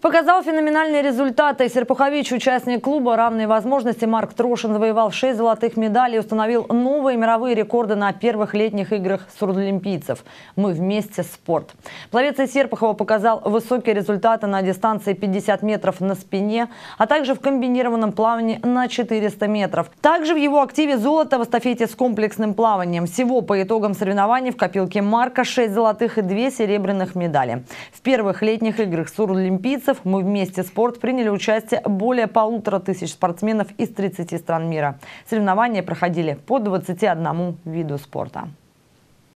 Показал феноменальные результаты. Серпухович, участник клуба «Равные возможности» Марк Трошин завоевал 6 золотых медалей и установил новые мировые рекорды на первых летних играх сурдолимпийцев. Мы вместе спорт. Пловец из Серпухова показал высокие результаты на дистанции 50 метров на спине, а также в комбинированном плавании на 400 метров. Также в его активе золото в эстафете с комплексным плаванием. Всего по итогам соревнований в копилке Марка 6 золотых и 2 серебряных медали. В первых летних играх сурдолимпийцев месяцев мы вместе спорт приняли участие более полутора тысяч спортсменов из 30 стран мира. Соревнования проходили по 21 виду спорта.